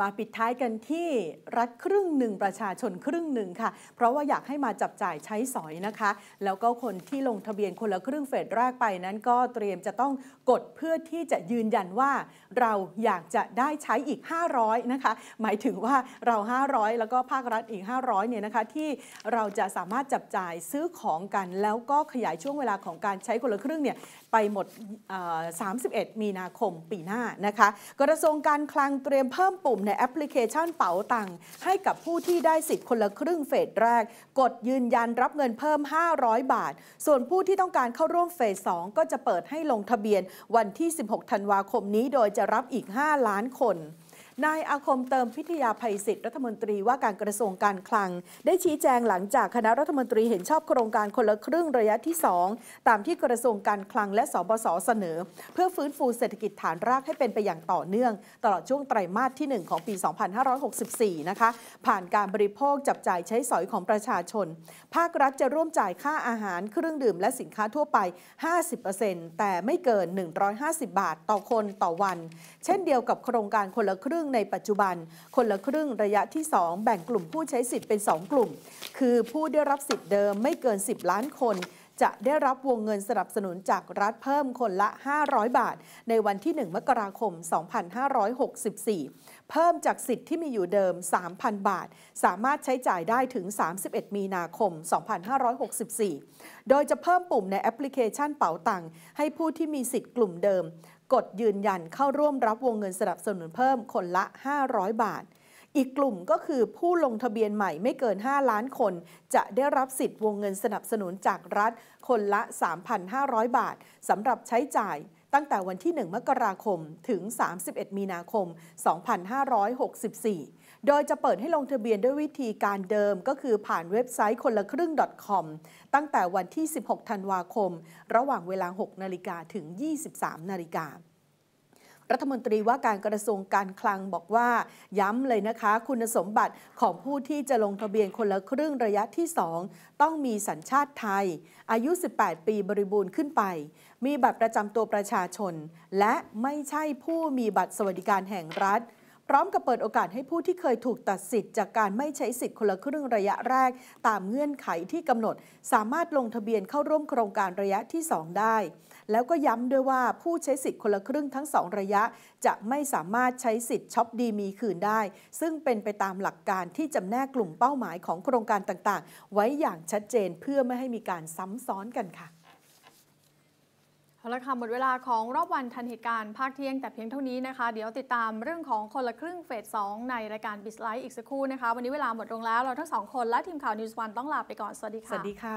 มาปิดท้ายกันที่รัฐครึ่งหนึ่งประชาชนครึ่งหนึ่งค่ะ เพราะว่าอยากให้มาจับจ่ายใช้สอยนะคะ แล้วก็คนที่ลงทะเบียนคนละครึ่งเฟสแรกไปนั้น ก็เตรียมจะต้องกดเพื่อที่จะยืนยันว่าเราอยากจะได้ใช้อีก500นะคะ หมายถึงว่าเรา 500 แล้วก็ภาครัฐอีก 500เนี่ยนะคะที่เราจะสามารถจับจ่ายซื้อของกัน แล้วก็ขยายช่วงเวลาของการใช้คนละครึ่งเนี่ยไปหมด 31 มีนาคมปีหน้านะคะ กระทรวงการคลังเตรียมเพิ่มปุ่มในแอปพลิเคชันเป๋าตังค์ให้กับผู้ที่ได้สิทธิ์คนละครึ่งเฟสแรก กดยืนยันรับเงินเพิ่ม 500 บาท ส่วนผู้ที่ต้องการเข้าร่วมเฟส 2 ก็จะเปิดให้ลงทะเบียนวันที่ 16ธันวาคมนี้โดยจะรับอีก 5 ล้านคนนายอาคมเติมพิทยาภัยศิษย์รัฐมนตรีว่าการกระทรวงการคลัง ได้ชี้แจงหลังจากคณะรัฐมนตรีเห็นชอบโครงการคนละครึ่งระยะที่ 2 ตามที่กระทรวงการคลังและสบสเสนอ เพื่อฟื้นฟูเศรษฐกิจฐานรากให้เป็นไปอย่างต่อเนื่อง ตลอดช่วงไตรมาสที่ 1 ของปี 2564 นะคะผ่านการบริโภคจับจ่ายใช้สอยของประชาชน ภาครัฐจะร่วมจ่ายค่าอาหารเครื่องดื่มและสินค้าทั่วไป 50%แต่ไม่เกิน 150 บาทต่อคนต่อวัน เช่นเดียวกับโครงการคนละครึ่งในปัจจุบันคนละครึ่งระยะที่ 2 แบ่งกลุ่มผู้ใช้สิทธิ์เป็น 2 กลุ่มคือผู้ได้รับสิทธิ์เดิมไม่เกิน 10 ล้านคน จะได้รับวงเงินสนับสนุนจากรัฐเพิ่มคนละ 500 บาท ในวันที่1มกราคม 2564 เพิ่มจากสิทธิ์ที่มีอยู่เดิม 3,000 บาท สามารถใช้จ่ายได้ถึง 31มีนาคม2564โดยจะเพิ่มปุ่มในแอปพลิเคชันเป๋าตังค์ให้ผู้ที่มีสิทธิ์กลุ่มเดิมกดยืนยันเข้าร่วมรับวงเงินสนับสนุนเพิ่ม คนละ 500 บาท อีกกลุ่มก็คือผู้ลงทะเบียนใหม่ไม่เกิน 5 ล้านคน จะได้รับสิทธิ์วงเงินสนับสนุนจากรัฐคนละ 3,500 บาทสำหรับใช้จ่ายตั้งแต่วันที่ 1มกราคมถึง 31มีนาคม2564โดยจะเปิดให้ลงทะเบียนด้วยวิธีการเดิมก็คือผ่านเว็บไซต์คนละครึ่ง .com ตั้งแต่วันที่ 16 ธันวาคม ระหว่างเวลา 6 นาฬิกา ถึง 23 นาฬิการัฐมนตรีว่าการกระทรวงการคลังบอกว่า ย้ำเลยนะคะคุณสมบัติของผู้ที่จะลงทะเบียนคนละครึ่งระยะที่ 2 ต้องมีสัญชาติไทย อายุ 18 ปีบริบูรณ์ขึ้นไป มีบัตรประจำตัวประชาชน และไม่ใช่ผู้มีบัตรสวัสดิการแห่งรัฐพร้อมกับเปิดโอกาสให้ผู้ที่เคยถูกตัดสิทธิ์จากการไม่ใช้สิทธิ์คนละครึ่งระยะแรก ตามเงื่อนไขที่กำหนด สามารถลงทะเบียนเข้าร่วมโครงการระยะที่ 2 ได้ แล้วก็ย้ำด้วยว่าผู้ใช้สิทธิ์คนละครึ่งทั้ง 2 ระยะจะไม่สามารถใช้สิทธิ์ช็อปดีมีคืนได้ ซึ่งเป็นไปตามหลักการที่จำแนกกลุ่มเป้าหมายของโครงการต่างๆ ไว้อย่างชัดเจนเพื่อไม่ให้มีการซ้ำซ้อนกันค่ะเอาละค่ะ หมดเวลาของรอบวันทันเหตุการณ์ภาคเที่ยงแต่เพียงเท่านี้นะคะ เดี๋ยวติดตามเรื่องของคนละครึ่งเฟส2ในรายการบิสไลท์อีกสักครู่นะคะ วันนี้เวลาหมดลงแล้วเราทั้งสองคนและทีมข่าวนิวส์วันต้องลาไปก่อน สวัสดีค่ะ สวัสดีค่ะ